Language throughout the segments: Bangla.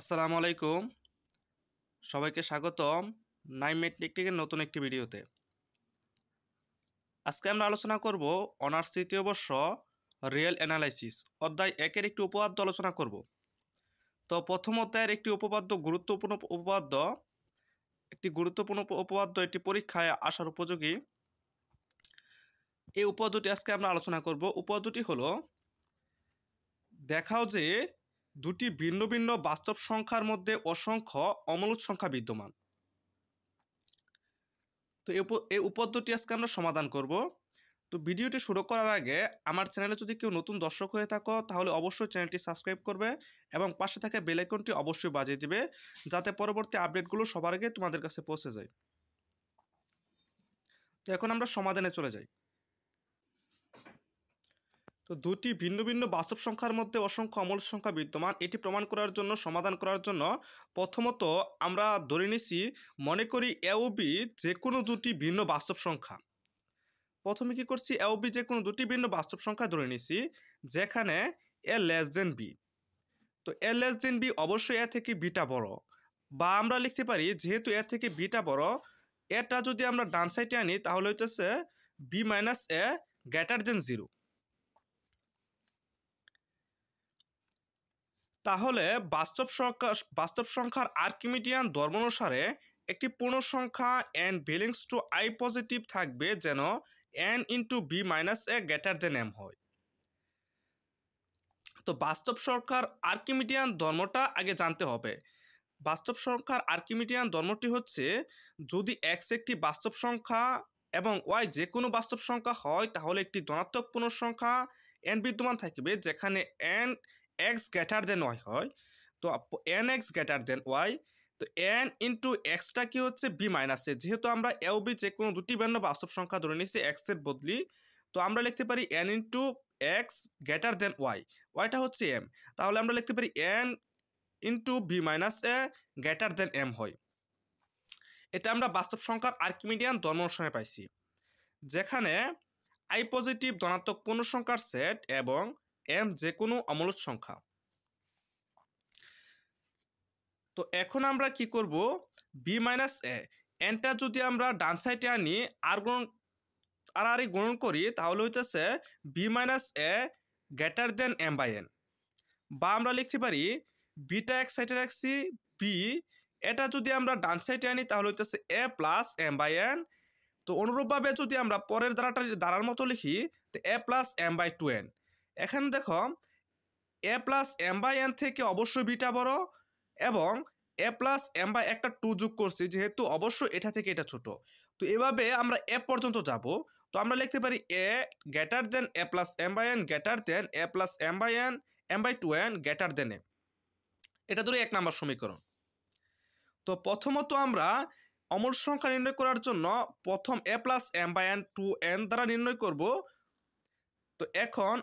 আসসালামু আলাইকুম সবাইকে স্বাগতম নাইম মেট্রিকটিকের নতুন একটি ভিডিওতে আজকে আমরা আলোচনা করব অনার্স তৃতীয় বর্ষ রিয়েল অ্যানালাইসিস অধ্যায় একের একটি উপপাদ্য আলোচনা করব তো প্রথম অধ্যায়ের একটি উপপাদ্য গুরুত্বপূর্ণ উপপাদ্য একটি গুরুত্বপূর্ণ উপপাদ্য একটি পরীক্ষায় আসার উপযোগী এই উপপাদ্যটি আজকে আমরা আলোচনা করব উপপাদ্যটি হলো দেখাও যে দুটি ভিন্ন ভিন্ন বাস্তব সংখ্যার মধ্যে অসংখ্য অমলুৎ সংখ্যা বিদ্যমান তো এই উপদ্যটি আজকে আমরা সমাধান করব তো ভিডিওটি শুরু করার আগে আমার চ্যানেলে যদি কেউ নতুন দর্শক হয়ে থাকো তাহলে অবশ্যই চ্যানেলটি সাবস্ক্রাইব করবে এবং পাশে থাকা বেলাইকনটি অবশ্যই বাজিয়ে দিবে যাতে পরবর্তী আপডেটগুলো সবার আগে তোমাদের কাছে পৌঁছে যায় তো এখন আমরা সমাধানে চলে যাই তো দুটি ভিন্ন ভিন্ন বাস্তব সংখ্যার মধ্যে অসংখ্য অমল সংখ্যা বিদ্যমান এটি প্রমাণ করার জন্য সমাধান করার জন্য প্রথমত আমরা ধরে নিছি মনে করি এও বি যে কোনো দুটি ভিন্ন বাস্তব সংখ্যা প্রথমে কি করছি এও বি যে কোনো দুটি ভিন্ন বাস্তব সংখ্যা ধরে নিছি যেখানে এ লেস দেন বি তো এ লেস দেন বি অবশ্যই এ থেকে বিটা বড় বা আমরা লিখতে পারি যেহেতু এ থেকে বিটা বড় এটা যদি আমরা ডান সাইডে আনি তাহলে হইতেছে B minus A greater than zero তাহলে বাস্তব সংখ্যা বাস্তব সংখ্যার আর্কিমিডিয়ান ধর্মানুসারে একটি সংখ্যা N belongs to I positive থাকবে যেন N into B minus A greater than M হয় তো বাস্তব সংখ্যার আর্কিমিডিয়ান ধর্মটা আগে জানতে হবে বাস্তব সংখ্যার আর্কিমিডিয়ান ধর্মটি হচ্ছে যদি এক্স একটি বাস্তব সংখ্যা এবং ওয়াই যে কোনো বাস্তব সংখ্যা হয় তাহলে একটি ধনাত্মক সংখ্যা এন বিদ্যমান থাকবে যেখানে N X greater than Y হয় তো N X greater than Y তো এন ইন্টু এক্সটা কী হচ্ছে বি মাইনাস এ যেহেতু আমরা এও বি যে কোনো দুটি ভিন্ন বাস্তব সংখ্যা ধরে নিয়েছি এক্সের বদলি তো আমরা লিখতে পারি N into X greater than Y ওয়াইটা হচ্ছে এম তাহলে আমরা লিখতে পারি N into B minus A greater than M হয় এটা আমরা বাস্তব সংখ্যার আর্কিমিডিয়ান ধর্ম অনুসারে পাইছি যেখানে আই পজিটিভ ধনাত্মক পূর্ণ সংখ্যার সেট এবং এম যে কোনো অমলত সংখ্যা তো এখন আমরা কি করব বি মাইনাস এ এনটা যদি আমরা ডান সাইডে আনি আর গ্রহণ আর আর গ্রহণ করি তাহলে হইতেছে B minus A greater than M by N বা আমরা লিখতে পারি বিটা এক সাইডে রাখছি বি এটা যদি আমরা ডান সাইডে আনি তাহলে হইতেছে A plus M by N তো অনুরূপভাবে যদি আমরা পরের দ্বারাটা দ্বারার মতো লিখি তো A plus M by two N এখানে দেখো A plus M by N থেকে অবশ্যই বিটা বড় এবং এ প্লাস এম বাই একটা টু যোগ করছি যেহেতু অবশ্যই এটা থেকে এটা ছোট তো এভাবে আমরা এ পর্যন্ত যাব তো আমরা লিখতে পারি A greater than A plus M by N greater than A plus M by N M by two N greater than A এটা ধরে এক নম্বর সমীকরণ তো প্রথমত আমরা অমল সংখ্যা নির্ণয় করার জন্য প্রথম A plus M by N two N দ্বারা নির্ণয় করব তো এখন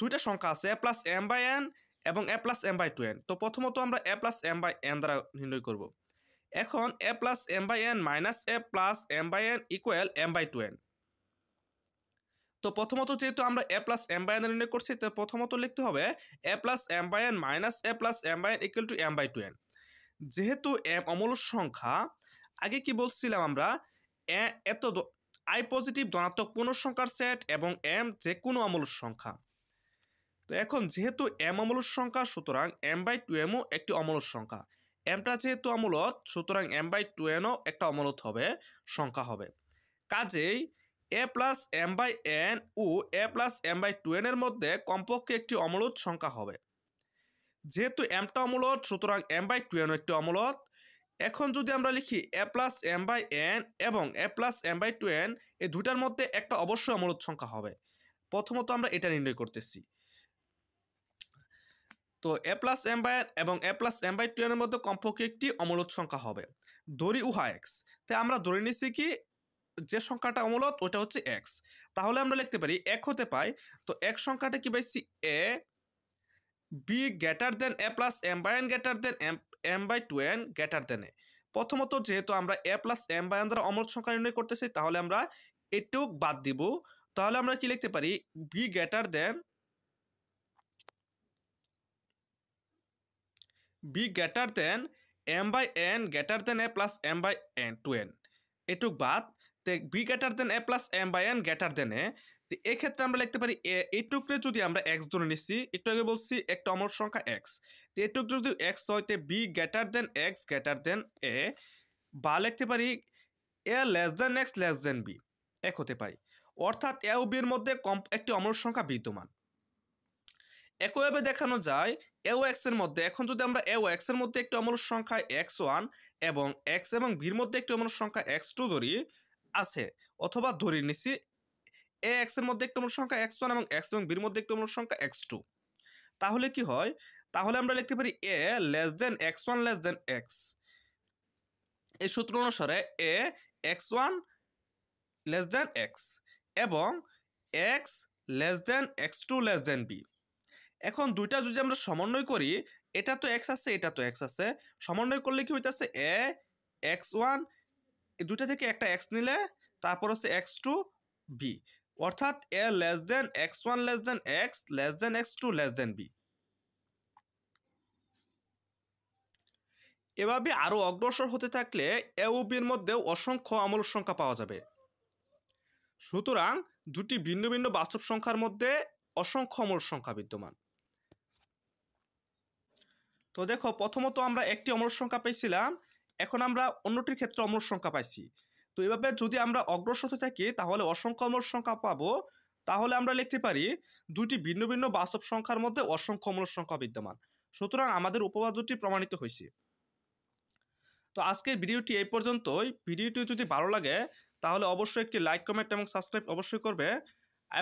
দুইটা সংখ্যা আছে A plus M by N এবং A plus M by two N তো প্রথমত আমরা A plus M by N দ্বারা নির্ণয় করব এখন A plus M by N minus A plus M by N equal M by two N তো প্রথমত যেহেতু আমরা A plus M by N নির্ণয় করছি তো প্রথমত লিখতে হবে A plus M by N minus A plus M by N equal to M by two N যেহেতু এম অমূল সংখ্যা আগে কি বলছিলাম আমরা এত আই পজিটিভ ধনাত্মক কোনো সংখ্যার সেট এবং এম যে কোনো অমূল সংখ্যা তো এখন যেহেতু এম অমলের সংখ্যা সুতরাং এম বাই টু এমও একটি অমলের সংখ্যা এমটা যেহেতু অমলত সুতরাং এম বাই টু এনও একটা অমলত হবে সংখ্যা হবে কাজেই A plus M by N ও A plus M by two এনের মধ্যে কমপক্ষে একটি অমলত সংখ্যা হবে যেহেতু এমটা অমলত সুতরাং এম বাই টু এনও একটি অমলত এখন যদি আমরা লিখি A plus M by N এবং A plus M by two N এই দুটার মধ্যে একটা অবশ্যই অমলত সংখ্যা হবে প্রথমত আমরা এটা নির্ণয় করতেছি তো এ প্লাস এম বাই এবং এ প্লাস এম বাই টুয়েনের মধ্যে কমপক্ষে একটি অমূলত সংখ্যা হবে ধরি উহা এক্স তাই আমরা ধরে নিছি কি যে সংখ্যাটা অমূলত ওটা হচ্ছে এক্স তাহলে আমরা লিখতে পারি এক হতে পাই তো এক সংখ্যাটা কি পাইছি A B greater than A plus M by N greater than M M by two N greater than A প্রথমত যেহেতু আমরা A plus M by N দ্বারা অমূলত সংখ্যা নির্ণয় করতেছি তাহলে আমরা এটুক বাদ দিব তাহলে আমরা কি লিখতে পারি B greater than B greater than M by N greater than A plus M by N two N এটুক বাদ তে B greater than A plus M by N greater than A এক্ষেত্রে আমরা লিখতে পারি এটুকরে যদি আমরা এক্স ধরে নিচ্ছি একটু আগে বলছি একটা অমর সংখ্যা এক্স তো এটুক যদি এক্স হয় তে B greater than x greater than a বা লিখতে পারি a less than x less than b এক হতে পারি অর্থাৎ এ ও বি এর মধ্যে কম একটি অমর সংখ্যা বিদ্যমান একইভাবে দেখানো যায় এও এক্স এর মধ্যে এখন যদি আমরা এও এক্স এর মধ্যে একটি অমল সংখ্যা এক্স ওয়ান এবং এক্স এবং ভির মধ্যে একটি অমল সংখ্যা এক্স টু ধরি আছে অথবা ধরি নিছি এ এক্স এর মধ্যে একটি অমল সংখ্যা এক্স ওয়ান এবং এক্স এবং ভির মধ্যে একটি অমল সংখ্যা এক্স টু তাহলে কি হয় তাহলে আমরা লিখতে পারি a less than x one less than x এই সূত্র অনুসারে a x one less than x এবং x less than x two less than b এখন দুইটা যদি আমরা সমন্বয় করি এটা তো এক্স আছে এটা তো এক্স আছে সমন্বয় করলে কি হইতেছে এ এক্স ওয়ান দুইটা থেকে একটা এক্স নিলে তারপর হচ্ছে এক্স টু বি অর্থাৎ a less than x one less than x less than x two less than b এভাবে আরও অগ্রসর হতে থাকলে এ ও বির মধ্যে অসংখ্য আমল সংখ্যা পাওয়া যাবে সুতরাং দুটি ভিন্ন ভিন্ন বাস্তব সংখ্যার মধ্যে অসংখ্য আমল সংখ্যা বিদ্যমান তো দেখো প্রথমত আমরা একটি অমর সংখ্যা পেয়েছিলাম এখন আমরা অন্যটির ক্ষেত্রে অমর সংখ্যা পাইছি তো এভাবে যদি আমরা অগ্রসর হতে থাকি তাহলে অসংখ্য অমর সংখ্যা পাবো তাহলে আমরা লিখতে পারি দুটি ভিন্ন ভিন্ন বাস্তব সংখ্যার মধ্যে অসংখ্য অমর সংখ্যা বিদ্যমান সুতরাং আমাদের উপপাদ্যটি প্রমাণিত হয়েছে তো আজকের ভিডিওটি এই পর্যন্তই ভিডিওটি যদি ভালো লাগে তাহলে অবশ্যই একটি লাইক কমেন্ট এবং সাবস্ক্রাইব অবশ্যই করবে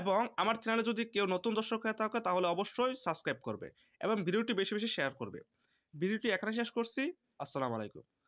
এবং আমার চ্যানেলে যদি কেউ নতুন দর্শক হয়ে থাকে তাহলে অবশ্যই সাবস্ক্রাইব করবে এবং ভিডিওটি বেশি বেশি শেয়ার করবে ভিডিওটি এখানে শেষ করছি আসসালামু আলাইকুম